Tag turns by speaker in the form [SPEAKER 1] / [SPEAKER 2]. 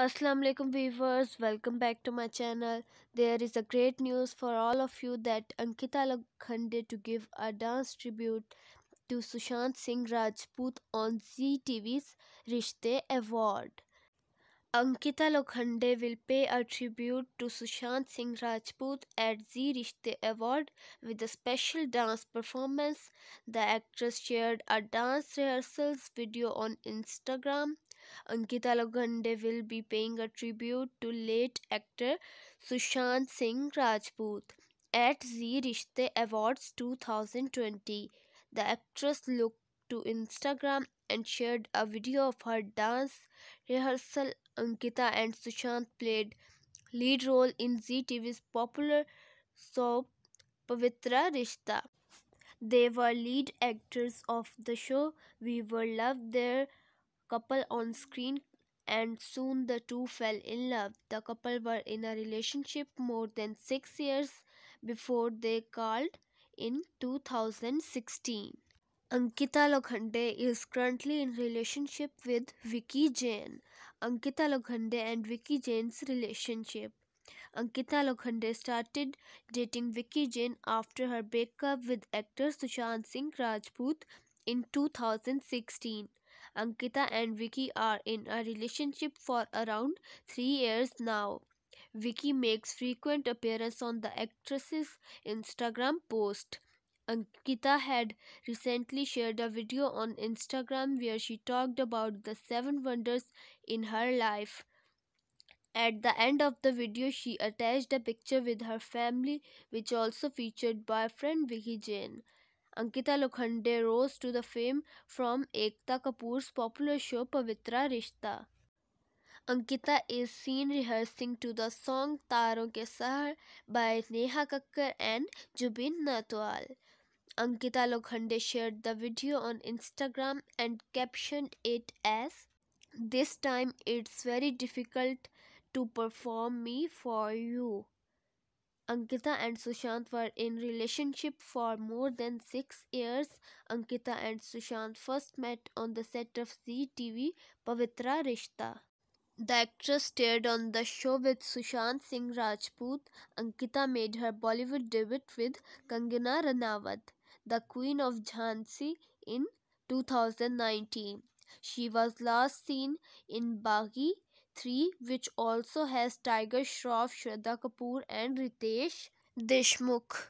[SPEAKER 1] Assalamualaikum viewers welcome back to my channel there is a great news for all of you that Ankita Lakhande to give a dance tribute to Sushant Singh Rajput on ZTV's Rishte award Ankita Lokhande will pay a tribute to Sushant Singh Rajput at Z Rishte Award with a special dance performance. The actress shared a dance rehearsals video on Instagram Ankita Lokhande will be paying a tribute to late actor Sushant Singh Rajput at Zee Rishte Awards 2020. The actress looked to Instagram and shared a video of her dance rehearsal. Ankita and Sushant played lead role in ZTV's popular soap Pavitra Rishta. They were lead actors of the show. We were loved there couple on screen and soon the two fell in love. The couple were in a relationship more than six years before they called in 2016. Ankita Lokhande is currently in relationship with Vicky Jain. Ankita Lokhande and Vicky Jain's relationship. Ankita Lokhande started dating Vicky Jain after her breakup with actor Sushant Singh Rajput in 2016. Ankita and Vicky are in a relationship for around 3 years now. Vicky makes frequent appearance on the actress's Instagram post. Ankita had recently shared a video on Instagram where she talked about the seven wonders in her life. At the end of the video, she attached a picture with her family, which also featured boyfriend Vicky Jane. Ankita Lokhande rose to the fame from Ekta Kapoor's popular show Pavitra Rishta Ankita is seen rehearsing to the song Taaron Ke Shehar by Neha Kakkar and Jubin Nautiyal Ankita Lokhande share the video on Instagram and caption it as this time it's very difficult to perform me for you Ankita and Sushant were in relationship for more than 6 years. Ankita and Sushant first met on the set of Zee TV Pavitra Rishta. The actress starred on the show with Sushant Singh Rajput. Ankita made her Bollywood debut with Kangana Ranawat, the Queen of Jhansi in 2019. She was last seen in Baghi 3 which also has Tiger Shroff, Shraddha Kapoor and Ritesh Deshmukh.